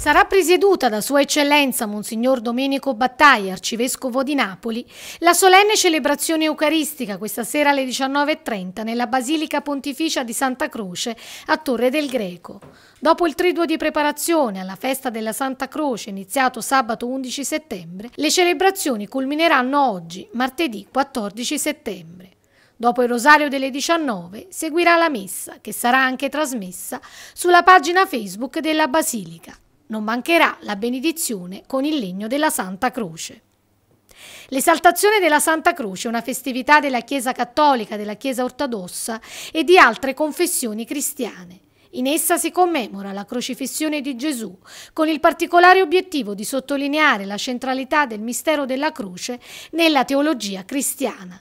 Sarà presieduta da Sua Eccellenza Monsignor Domenico Battaglia, arcivescovo di Napoli, la solenne celebrazione eucaristica questa sera alle 19.30 nella Basilica Pontificia di Santa Croce a Torre del Greco. Dopo il triduo di preparazione alla festa della Santa Croce iniziato sabato 11 settembre, le celebrazioni culmineranno oggi, martedì 14 settembre. Dopo il rosario delle 19 seguirà la messa, che sarà anche trasmessa sulla pagina Facebook della Basilica non mancherà la benedizione con il legno della Santa Croce. L'esaltazione della Santa Croce è una festività della Chiesa cattolica, della Chiesa ortodossa e di altre confessioni cristiane. In essa si commemora la crocifissione di Gesù, con il particolare obiettivo di sottolineare la centralità del mistero della croce nella teologia cristiana.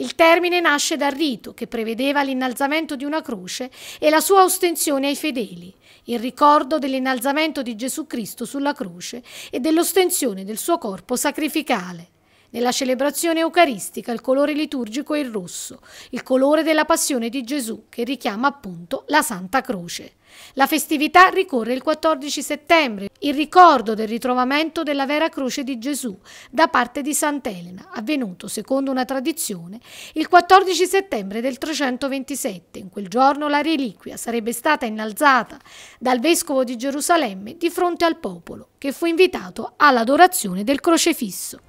Il termine nasce dal rito che prevedeva l'innalzamento di una croce e la sua ostensione ai fedeli, il ricordo dell'innalzamento di Gesù Cristo sulla croce e dell'ostensione del suo corpo sacrificale. Nella celebrazione eucaristica il colore liturgico è il rosso, il colore della passione di Gesù che richiama appunto la Santa Croce. La festività ricorre il 14 settembre, il ricordo del ritrovamento della vera croce di Gesù da parte di Sant'Elena, avvenuto, secondo una tradizione, il 14 settembre del 327. In quel giorno la reliquia sarebbe stata innalzata dal vescovo di Gerusalemme di fronte al popolo, che fu invitato all'adorazione del crocefisso.